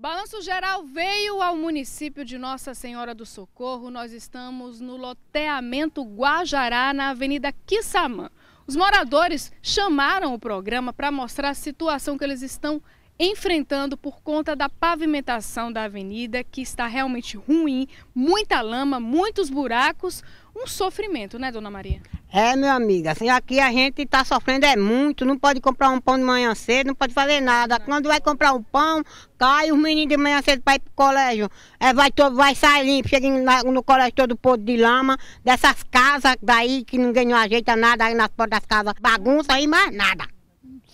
Balanço geral veio ao município de Nossa Senhora do Socorro. Nós estamos no loteamento Guajará, na Avenida Quissamã. Os moradores chamaram o programa para mostrar a situação que eles estão enfrentando por conta da pavimentação da avenida, que está realmente ruim, muita lama, muitos buracos, um sofrimento, né, dona Maria? É, meu amigo, assim, aqui a gente está sofrendo é muito, não pode comprar um pão de manhã cedo, não pode fazer nada. Não. Quando vai comprar um pão, cai os meninos de manhã cedo para ir pro colégio. É, vai, todo, vai sair limpo, chega no colégio todo podre de lama, dessas casas daí que ninguém não ajeita nada aí nas portas das casas, bagunça aí, mais nada.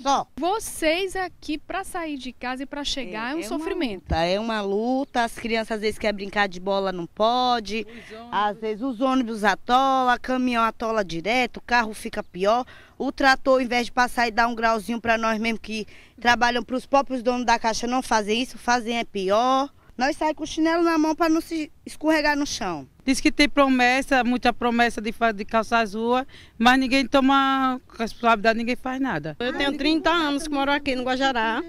Só. Vocês aqui para sair de casa e para chegar é, é um é sofrimento. Luta, é uma luta. As crianças às vezes querem brincar de bola, não pode. Às vezes os ônibus atola, caminhão atola direto, o carro fica pior. O trator, ao invés de passar e dar um grauzinho para nós mesmo que trabalham para os próprios donos da caixa não fazer isso, fazem é pior. Nós saímos com o chinelo na mão para não se escorregar no chão. Diz que tem promessa, muita promessa de, de calçar as ruas, mas ninguém toma responsabilidade, ninguém faz nada. Eu tenho 30 anos que moro aqui no Guajará.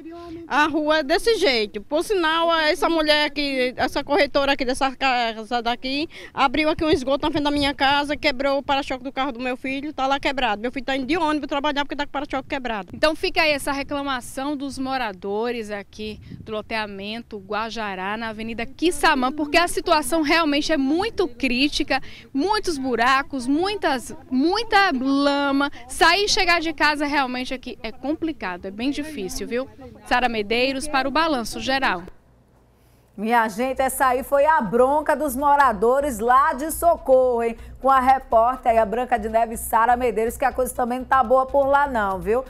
A rua é desse jeito. Por sinal, essa mulher aqui, essa corretora aqui dessa casa daqui, abriu aqui um esgoto na frente da minha casa, quebrou o para-choque do carro do meu filho, está lá quebrado. Meu filho está indo de ônibus trabalhar porque está com o para-choque quebrado. Então fica aí essa reclamação dos moradores aqui do loteamento Guajará, na Avenida Quissamã, porque a situação realmente é muito crítica, muitos buracos, muitas, muita lama. Sair e chegar de casa realmente aqui é complicado, é bem difícil, viu? Sara Medeiros para o Balanço Geral. Minha gente, essa aí foi a bronca dos moradores lá de Socorro, hein? Com a repórter aí, a Branca de Neve Sara Medeiros, que a coisa também não tá boa por lá não, viu?